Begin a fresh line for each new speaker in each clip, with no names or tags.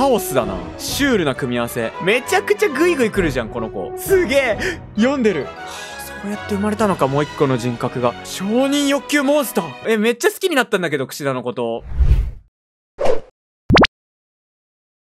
カオスだな。シュールな組み合わせ。めちゃくちゃグイグイ来るじゃん、この子。すげえ読んでる。こうやって生まれたのか、もう一個の人格が。承認欲求モンスターえ、めっちゃ好きになったんだけど、櫛田のこと。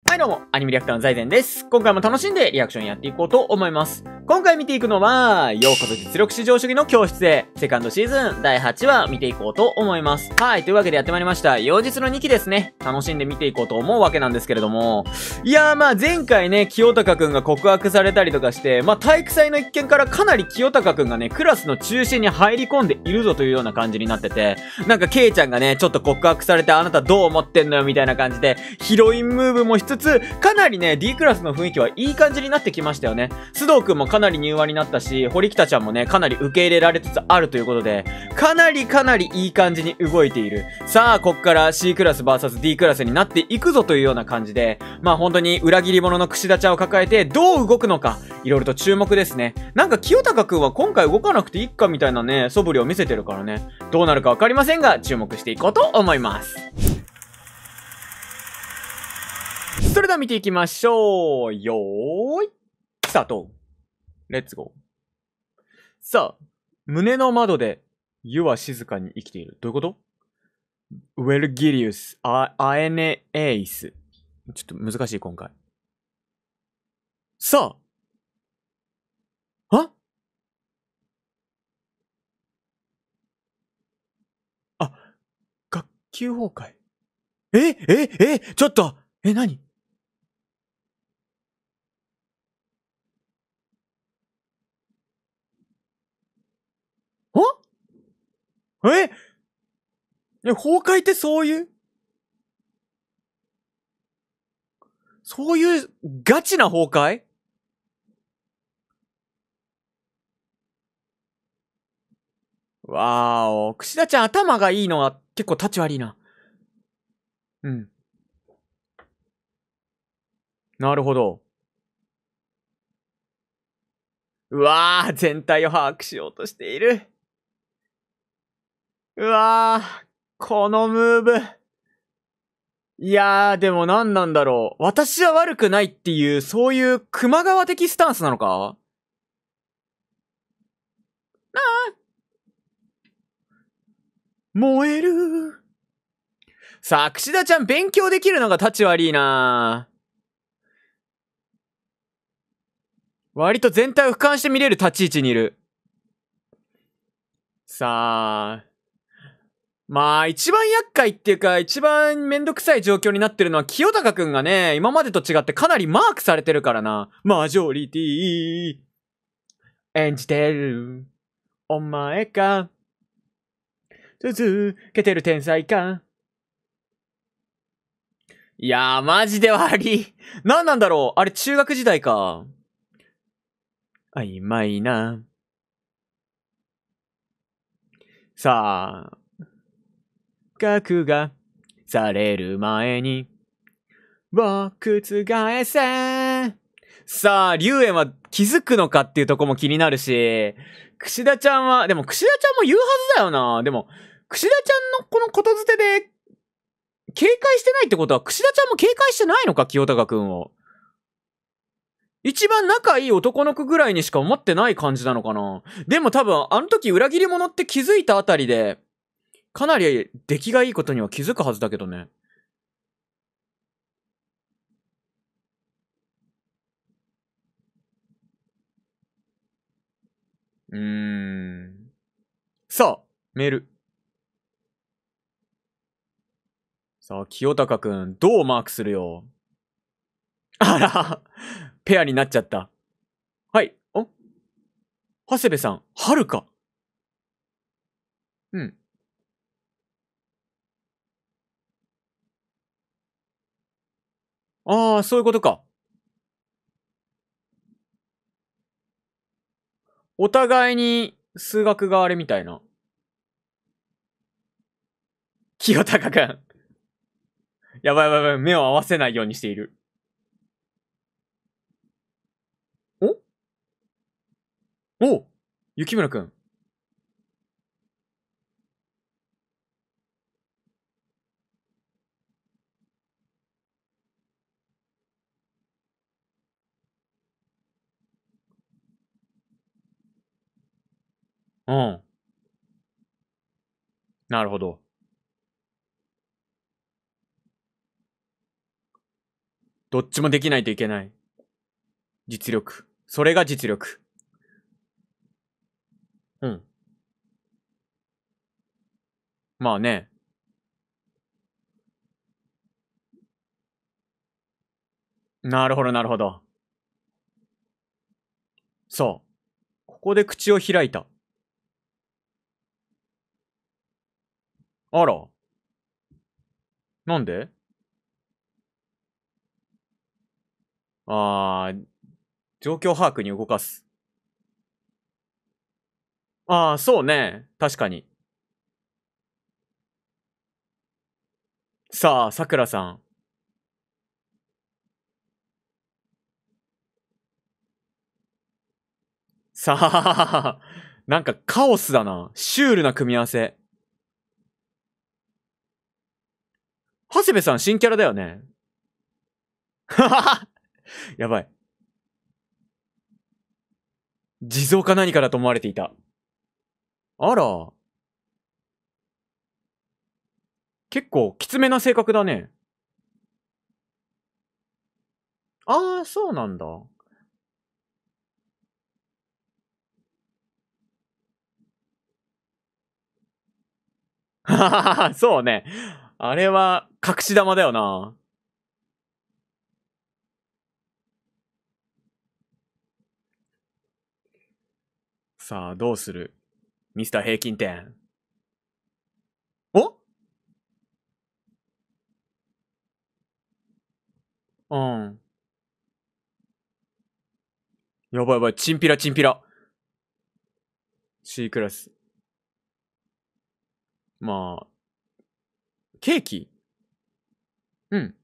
はいどうも、アニメリアクターの財前です。今回も楽しんでリアクションやっていこうと思います。今回見ていくのは、ようこそ実力至上主義の教室へ、セカンドシーズン第8話見ていこうと思います。はい、というわけでやってまいりました。妖術の2期ですね。楽しんで見ていこうと思うわけなんですけれども。いやーまあ前回ね、清高くんが告白されたりとかして、まあ体育祭の一件からかなり清高くんがね、クラスの中心に入り込んでいるぞというような感じになってて、なんかケイちゃんがね、ちょっと告白されてあなたどう思ってんのよみたいな感じで、ヒロインムーブもしつつかなりね、D クラスの雰囲気はいい感じになってきましたよね。須藤くんもかなり入話になったし、堀北ちゃんもね、かなり受け入れられつつあるということで、かなりかなりいい感じに動いている。さあ、こっから C クラス VSD クラスになっていくぞというような感じで、まあ本当に裏切り者の串田ちゃんを抱えてどう動くのか、いろいろと注目ですね。なんか清高くんは今回動かなくていいかみたいなね、素振りを見せてるからね、どうなるかわかりませんが、注目していこうと思います。それでは見ていきましょう。よーい、スタート。レッツゴー。さあ、胸の窓で湯は静かに生きている。どういうことウェルギリウス、アアエネエイス。ちょっと難しい今回。さあはあ、学級崩壊。えええちょっとえ、なにええ、崩壊ってそういうそういうガチな崩壊わーお。し田ちゃん頭がいいのは結構立ち悪いな。うん。なるほど。うわー、全体を把握しようとしている。うわぁ、このムーブ。いやー、でも何なんだろう。私は悪くないっていう、そういう熊川的スタンスなのかなあ燃える。さあ、し田ちゃん勉強できるのが立ち悪いな割と全体を俯瞰して見れる立ち位置にいる。さあ、まあ、一番厄介っていうか、一番めんどくさい状況になってるのは、清高くんがね、今までと違ってかなりマークされてるからな。マジョリティ演じてる。お前か。続けてる天才か。いやー、マジで悪い。んなんだろうあれ、中学時代か。曖昧な。さあ、覚がされる前に、を覆せ。さあ、龍炎は気づくのかっていうとこも気になるし、串田ちゃんは、でも串田ちゃんも言うはずだよな。でも、串田ちゃんのこのことづてで、警戒してないってことは、串田ちゃんも警戒してないのか、清高くんを。一番仲いい男の子ぐらいにしか思ってない感じなのかな。でも多分、あの時裏切り者って気づいたあたりで、かなり出来がいいことには気づくはずだけどね。うーん。さあ、メール。さあ、清高くん、どうマークするよ。あら、ペアになっちゃった。はい、お長谷部さん、はるか。うん。ああ、そういうことか。お互いに数学があれみたいな。清高くん。やばいやばいやばい、目を合わせないようにしている。おお雪村くん。うん。なるほど。どっちもできないといけない。実力。それが実力。うん。まあね。なるほど、なるほど。そう。ここで口を開いた。あら。なんでああ、状況把握に動かす。ああ、そうね。確かに。さあ、さくらさん。さあ、なんかカオスだな。シュールな組み合わせ。長谷部さん新キャラだよね。はははやばい。地蔵か何かだと思われていた。あら。結構きつめな性格だね。ああ、そうなんだ。ははは、そうね。あれは、隠し玉だよな。さあ、どうするミスター平均点。おうん。やばいやばい、チンピラチンピラ。C クラス。まあ、ケーキうん。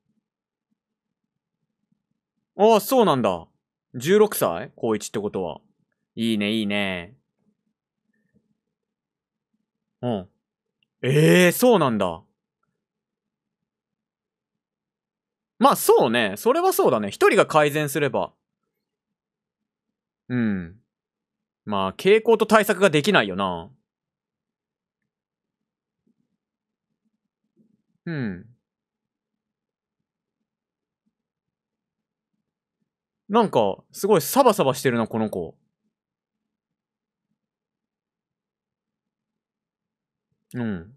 ああ、そうなんだ。16歳高一ってことは。いいね、いいね。うん。ええー、そうなんだ。まあ、そうね。それはそうだね。一人が改善すれば。うん。まあ、傾向と対策ができないよな。うん。なんか、すごいサバサバしてるな、この子。うん。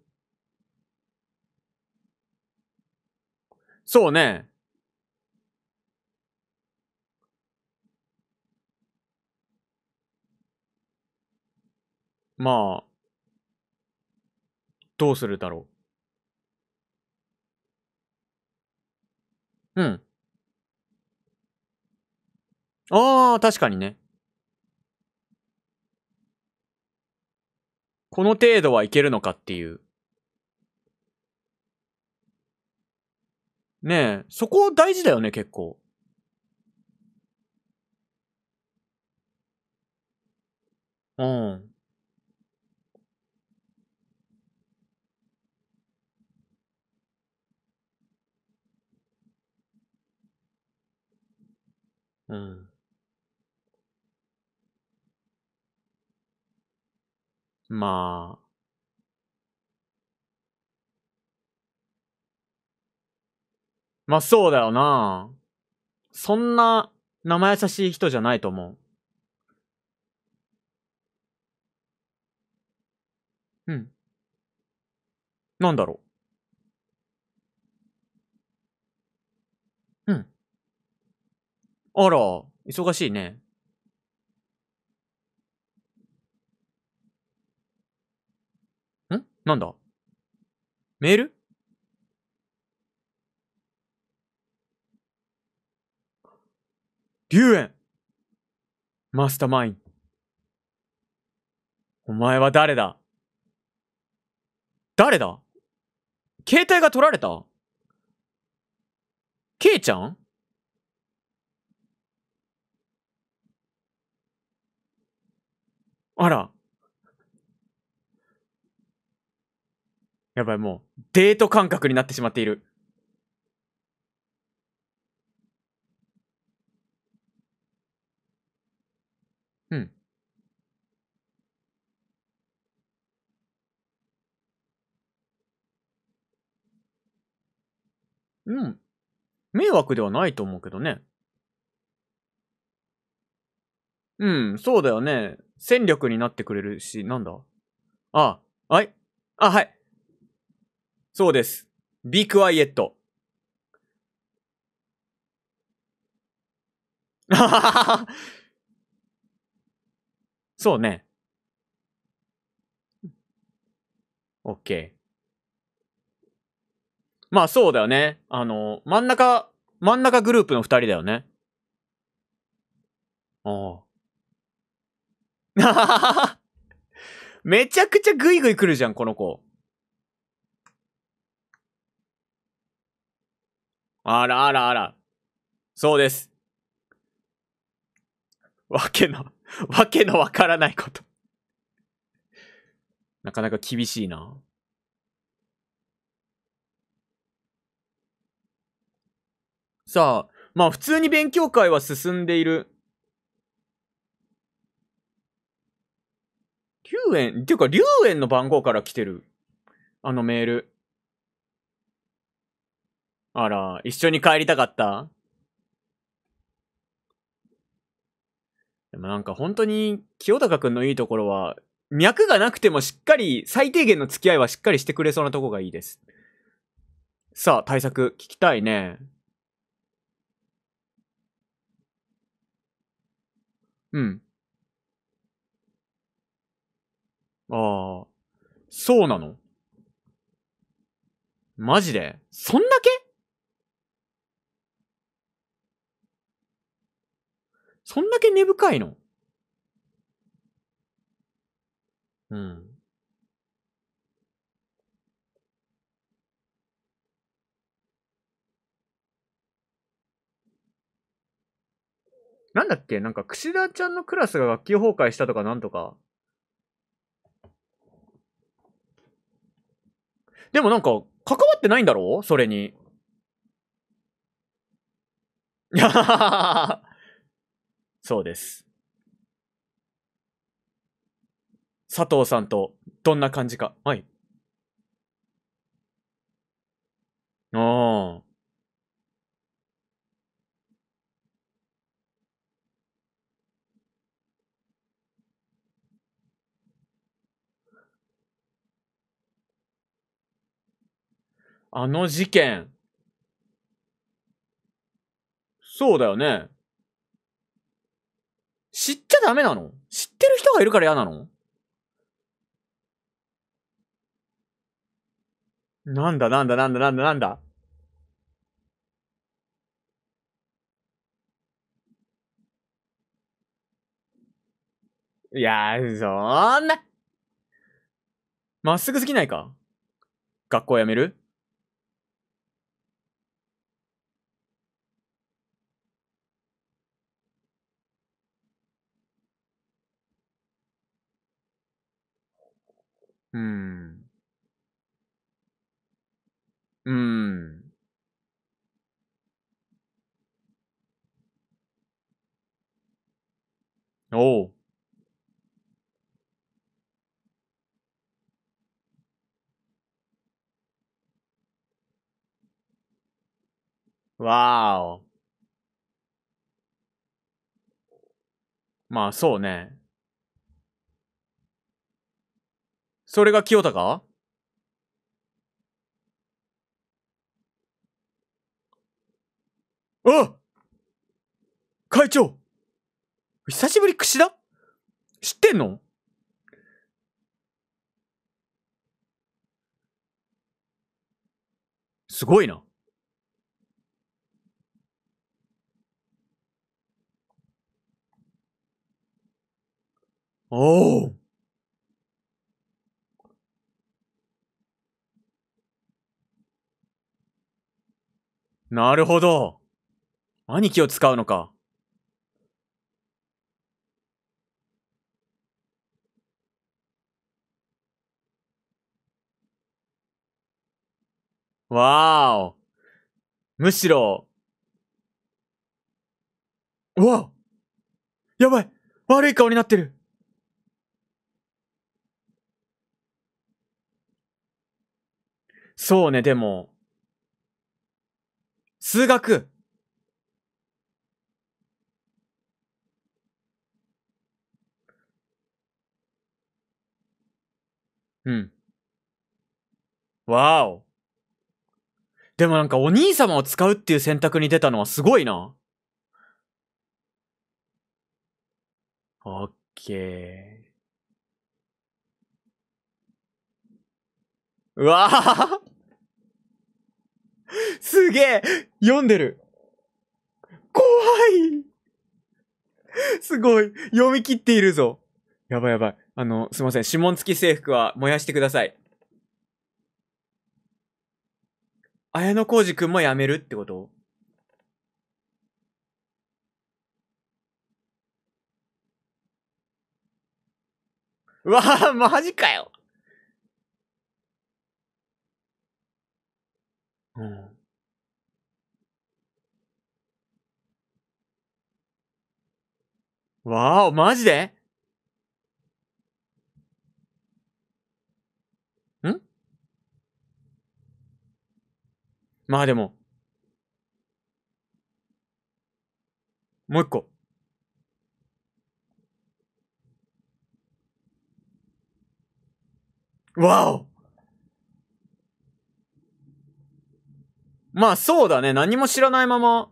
そうね。まあ、どうするだろう。うん。ああ、確かにね。この程度はいけるのかっていう。ねえ、そこ大事だよね、結構。うん。うん。まあ。まあそうだよな。そんな生優しい人じゃないと思う。うん。なんだろう。あら、忙しいね。んなんだメールュエンマスターマイン。お前は誰だ誰だ携帯が取られたケイちゃんあら。やばい、もう、デート感覚になってしまっている。うん。うん。迷惑ではないと思うけどね。うん、そうだよね。戦力になってくれるし、なんだあ、はい。あ、はい。そうです。be quiet. そうね。OK。まあそうだよね。あの、真ん中、真ん中グループの二人だよね。ああ。めちゃくちゃグイグイ来るじゃん、この子。あらあらあら。そうです。わけの、わけのわからないこと。なかなか厳しいな。さあ、まあ普通に勉強会は進んでいる龍炎、っていうか、龍炎の番号から来てる。あのメール。あら、一緒に帰りたかったでもなんか本当に清高くんのいいところは、脈がなくてもしっかり、最低限の付き合いはしっかりしてくれそうなとこがいいです。さあ、対策聞きたいね。うん。ああ。そうなのマジでそんだけそんだけ根深いのうん。なんだっけなんか、櫛田ちゃんのクラスが楽器崩壊したとかなんとか。でもなんか、関わってないんだろそれに。そうです。佐藤さんとどんな感じか。はい。ああ。あの事件。そうだよね。知っちゃダメなの知ってる人がいるから嫌なのなんだなんだなんだなんだなんだ。いやー、そんな。まっすぐすぎないか学校辞めるうん。うん。おお。わお。まあ、そうね。それが清高あ会長久しぶり櫛田知ってんのすごいな。おおなるほど。兄貴を使うのか。わーお。むしろ。うわやばい悪い顔になってるそうね、でも。数学うん。わお。でもなんかお兄様を使うっていう選択に出たのはすごいな。オッケー。うわあ すげえ読んでる怖いすごい読み切っているぞやばいやばい。あの、すいません。指紋付き制服は燃やしてください。綾野浩二くんも辞めるってことわぁ、マジかようん。わお、マジでんまあでも。もう一個。わおまあそうだね。何も知らないまま、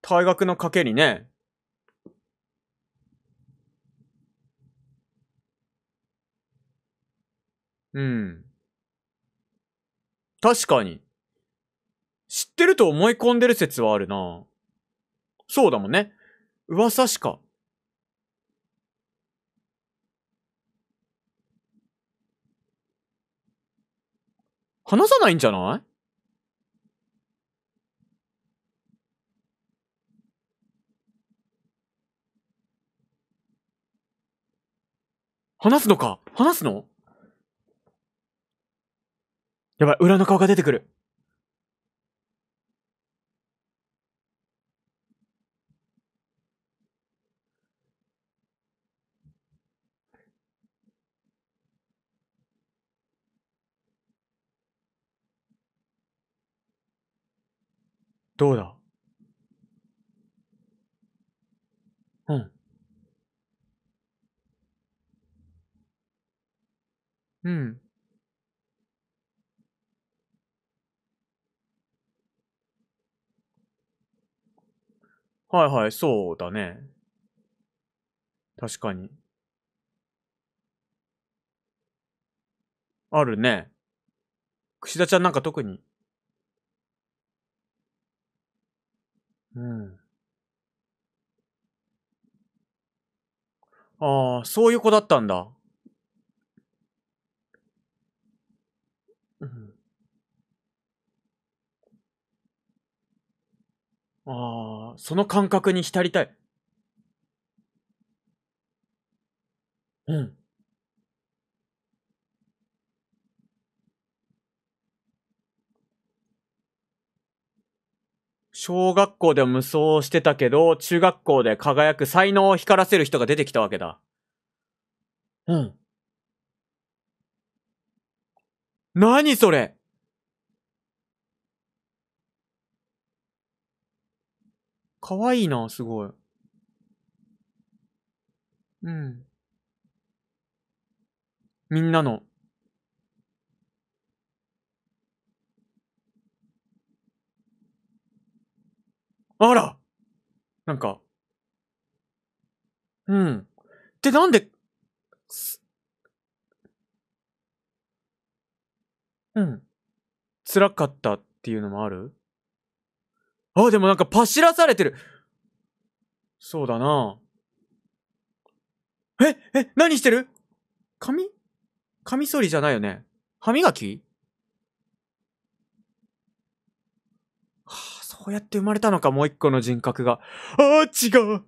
退学の賭けにね。うん。確かに。知ってると思い込んでる説はあるな。そうだもんね。噂しか。話さないんじゃない話すのか話すのやばい、裏の顔が出てくる。どうだうん。はいはい、そうだね。確かに。あるね。串田ちゃんなんか特に。うん。ああ、そういう子だったんだ。ああ、その感覚に浸りたい。うん。小学校で無双してたけど、中学校で輝く才能を光らせる人が出てきたわけだ。うん。何それかわいいな、すごい。うん。みんなの。あらなんか。うん。で、なんで、うん。辛かったっていうのもあるあ、でもなんかパシらされてる。そうだな。え、え、何してる髪髪剃りじゃないよね。歯磨きはあ、そうやって生まれたのか、もう一個の人格が。ああ、違う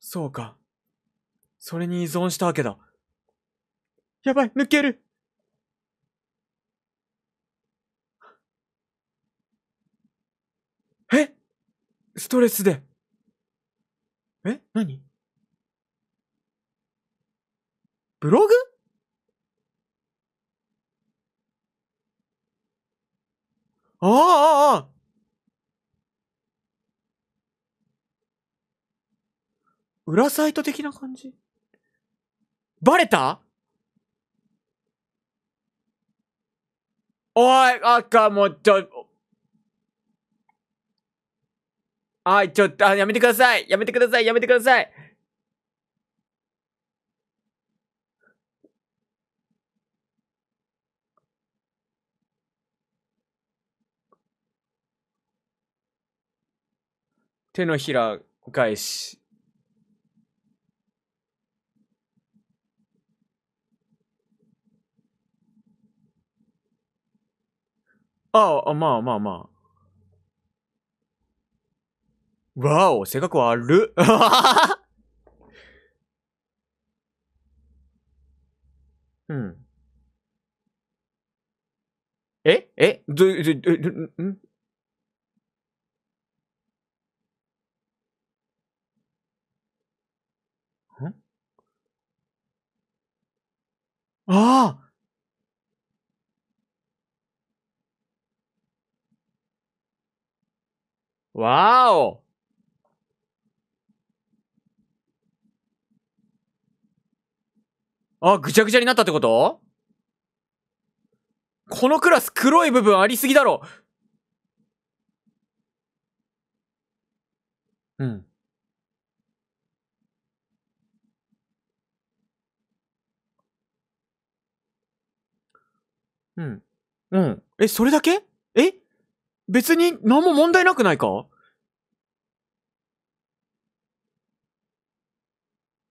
そうか。それに依存したわけだ。やばい、抜けるえストレスで。え何ブログああああ裏サイト的な感じバレたおい、赤もちょ、はい、ちょっと、あ、やめてくださいやめてくださいやめてください手のひら返し。ああ、まあまあまあ。わお、性格悪っ。うん。ええど、ど、ど、ど、んあわーおあ、ぐちゃぐちゃになったってことこのクラス黒い部分ありすぎだろうん。うん。うん。え、それだけ別に何も問題なくないか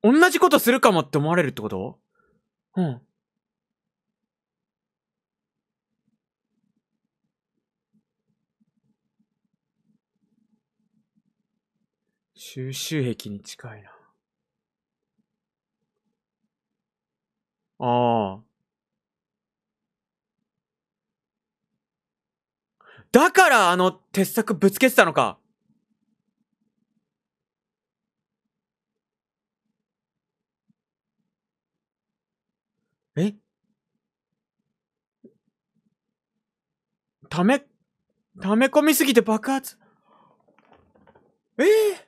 同じことするかもって思われるってことうん。収集癖に近いな。ああ。だからあの鉄柵ぶつけてたのか。えため、溜め込みすぎて爆発。ええ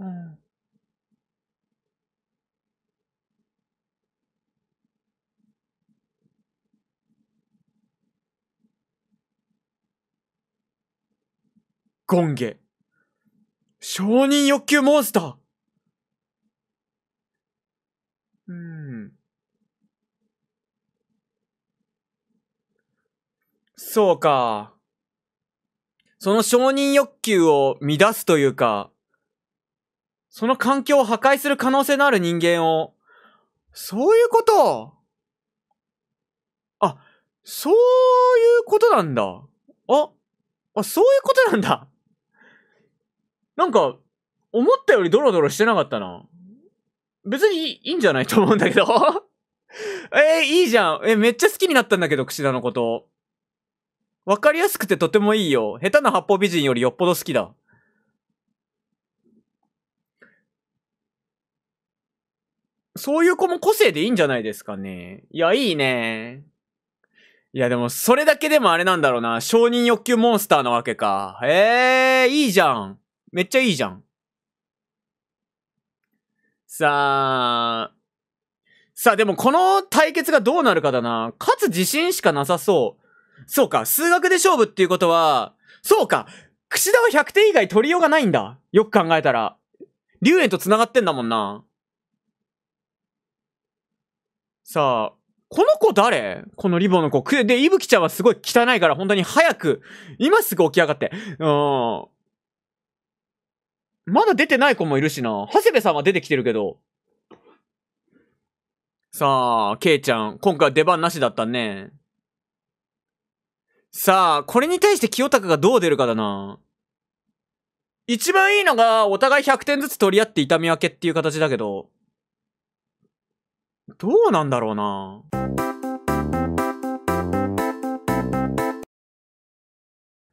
ー、うんゴンゲ。承認欲求モンスターうん。そうか。その承認欲求を乱すというか、その環境を破壊する可能性のある人間を、そういうことあ、そういうことなんだ。あ、あ、そういうことなんだ。なんか、思ったよりドロドロしてなかったな。別にいいんじゃないと思うんだけど えー、いいじゃん。え、めっちゃ好きになったんだけど、櫛田のこと。わかりやすくてとてもいいよ。下手な八方美人よりよっぽど好きだ。そういう子も個性でいいんじゃないですかね。いや、いいね。いや、でも、それだけでもあれなんだろうな。承認欲求モンスターなわけか。ええー、いいじゃん。めっちゃいいじゃん。さあ、さあでもこの対決がどうなるかだな。勝つ自信しかなさそう。そうか、数学で勝負っていうことは、そうか、櫛田は100点以外取りようがないんだ。よく考えたら。龍炎と繋がってんだもんな。さあ、この子誰このリボンの子。で、いぶきちゃんはすごい汚いから、本当に早く、今すぐ起き上がって。うん。まだ出てない子もいるしな。長谷部さんは出てきてるけど。さあ、ケイちゃん、今回出番なしだったね。さあ、これに対して清高がどう出るかだな。一番いいのが、お互い100点ずつ取り合って痛み分けっていう形だけど、どうなんだろうな。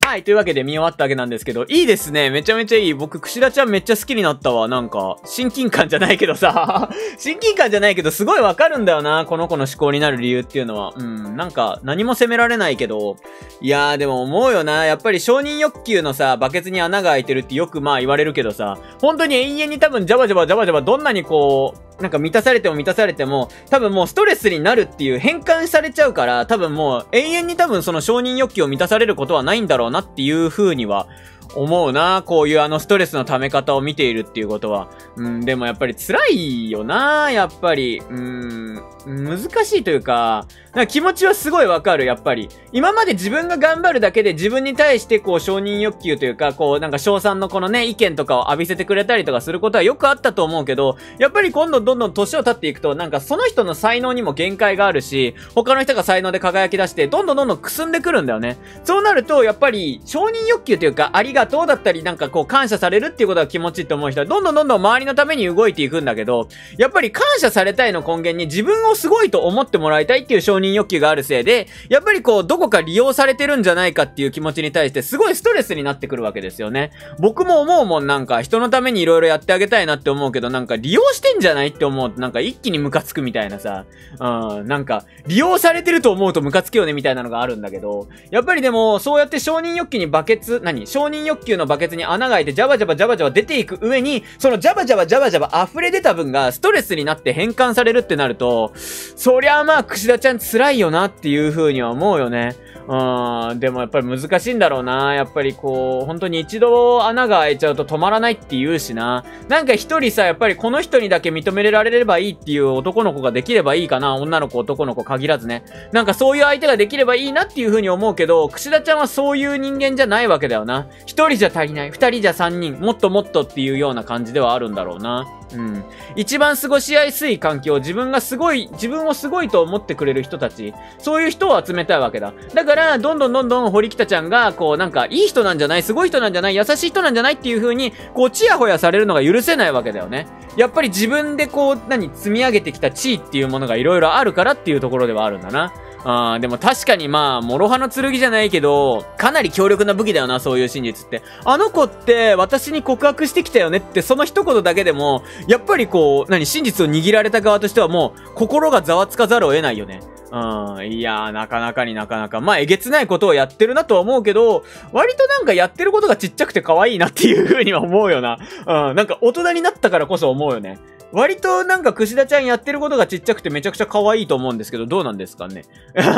はい、というわけで見終わったわけなんですけど、いいですね。めちゃめちゃいい。僕、クシラちゃんめっちゃ好きになったわ。なんか、親近感じゃないけどさ、親近感じゃないけど、すごいわかるんだよな。この子の思考になる理由っていうのは。うん、なんか、何も責められないけど、いやー、でも思うよな。やっぱり承認欲求のさ、バケツに穴が開いてるってよくまあ言われるけどさ、本当に永遠に多分ジャバジャバジャバジャバどんなにこう、なんか満たされても満たされても、多分もうストレスになるっていう変換されちゃうから、多分もう永遠に多分その承認欲求を満たされることはないんだろうなっていう風には思うな。こういうあのストレスの溜め方を見ているっていうことは。うん、でもやっぱり辛いよな、やっぱり。うん、難しいというか、か気持ちはすごいわかる、やっぱり。今まで自分が頑張るだけで自分に対してこう承認欲求というか、こうなんか賞賛のこのね、意見とかを浴びせてくれたりとかすることはよくあったと思うけど、やっぱり今度どんどん年を経っていくと、なんかその人の才能にも限界があるし、他の人が才能で輝き出して、どんどんどんどんくすんでくるんだよね。そうなると、やっぱり承認欲求というか、ありががとうだったり、なんかこう感謝されるっていうことが気持ちいいと思う人は、どんどんどんどん周りのために動いていくんだけど、やっぱり感謝されたいの根源に自分をすごいと思ってもらいたいっていう承認欲求があるせいで、やっぱりこう、どこか利用されてるんじゃないかっていう気持ちに対して、すごいストレスになってくるわけですよね。僕も思うもんなんか、人のために色々やってあげたいなって思うけど、なんか利用してんじゃないって思うと、なんか一気にムカつくみたいなさ、うん、なんか、利用されてると思うとムカつくよねみたいなのがあるんだけど、やっぱりでも、そうやって承認欲求にバケツ、何承認欲求のバケツに穴が開いてジャバジャバジャバジャバ出ていく上に、そのジャバジャバジャバジャバ溢れ出た分がストレスになって変換されるってなると、そりゃあまあ、串田ちゃん辛いよなっていう風には思うよね。うん、でもやっぱり難しいんだろうな。やっぱりこう、本当に一度穴が開いちゃうと止まらないって言うしな。なんか一人さ、やっぱりこの人にだけ認められればいいっていう男の子ができればいいかな。女の子、男の子限らずね。なんかそういう相手ができればいいなっていう風に思うけど、櫛田ちゃんはそういう人間じゃないわけだよな。一人じゃ足りない。二人じゃ三人。もっともっとっていうような感じではあるんだろうな。うん。一番過ごしやすい環境、自分がすごい、自分をすごいと思ってくれる人たち、そういう人を集めたいわけだ。だから、どんどんどんどん堀北ちゃんが、こう、なんか、いい人なんじゃないすごい人なんじゃない優しい人なんじゃないっていう風に、こう、ちやほやされるのが許せないわけだよね。やっぱり自分でこう、何、積み上げてきた地位っていうものが色々あるからっていうところではあるんだな。あーでも確かにまあ、諸刃の剣じゃないけど、かなり強力な武器だよな、そういう真実って。あの子って私に告白してきたよねって、その一言だけでも、やっぱりこう、何、真実を握られた側としてはもう、心がざわつかざるを得ないよね。うん。いやー、なかなかになかなか。まあ、えげつないことをやってるなとは思うけど、割となんかやってることがちっちゃくて可愛いなっていう風には思うよな。うん。なんか大人になったからこそ思うよね。割となんかし田ちゃんやってることがちっちゃくてめちゃくちゃ可愛いと思うんですけど、どうなんですかね。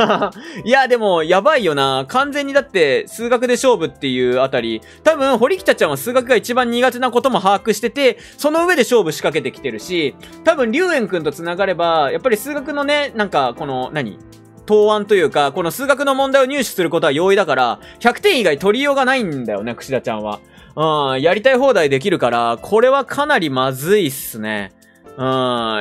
いや、でも、やばいよな。完全にだって、数学で勝負っていうあたり、多分、堀北ちゃんは数学が一番苦手なことも把握してて、その上で勝負仕掛けてきてるし、多分、龍炎くんと繋がれば、やっぱり数学のね、なんか、この、何答案というか、この数学の問題を入手することは容易だから、100点以外取りようがないんだよね、し田ちゃんは。うん、やりたい放題できるから、これはかなりまずいっすね。う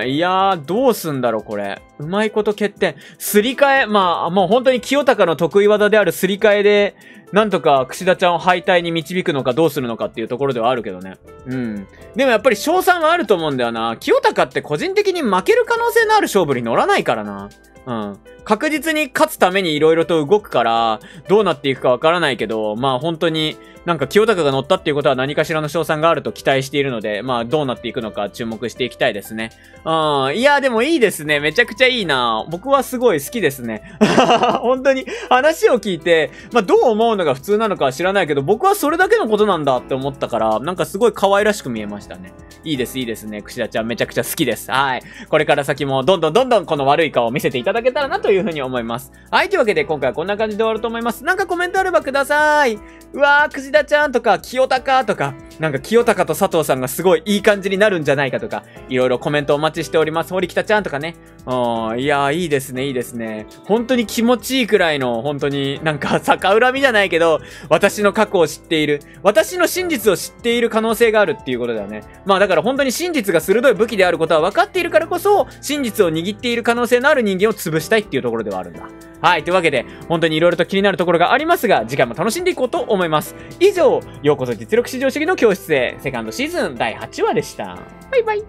ん。いやー、どうすんだろこれ。うまいこと欠点。すり替え、まあ、もう本当に清高の得意技であるすり替えで、なんとか櫛田ちゃんを敗退に導くのかどうするのかっていうところではあるけどね。うん。でもやっぱり賞賛はあると思うんだよな。清高って個人的に負ける可能性のある勝負に乗らないからな。うん。確実に勝つために色々と動くから、どうなっていくかわからないけど、まあ本当に、なんか清高が乗ったっていうことは何かしらの賞賛があると期待しているので、まあどうなっていくのか注目していきたいですね。うん。いや、でもいいですね。めちゃくちゃいいな僕はすごい好きですね。本当に話を聞いて、まあどう思うのが普通なのかは知らないけど、僕はそれだけのことなんだって思ったから、なんかすごい可愛らしく見えましたね。いいです、いいですね。串田ちゃんめちゃくちゃ好きです。はい。これから先もどんどんどんどんこの悪い顔を見せていただけたらなとというふうに思います。はい、というわけで今回はこんな感じで終わると思います。なんかコメントあればください。うわー、くじだちゃんとか、清高とか、なんか清高と佐藤さんがすごいいい感じになるんじゃないかとか、いろいろコメントお待ちしております。堀北ちゃんとかね。うん、いやー、いいですね、いいですね。本当に気持ちいいくらいの、本当になんか逆恨みじゃないけど、私の過去を知っている。私の真実を知っている可能性があるっていうことだよね。まあだから本当に真実が鋭い武器であることは分かっているからこそ、真実を握っている可能性のある人間を潰したいっていうところではあるんだ。はい。というわけで、本当に色々と気になるところがありますが、次回も楽しんでいこうと思います。以上、ようこそ実力至上主義の教教室へセカンドシーズン第8話でした。バイバイ。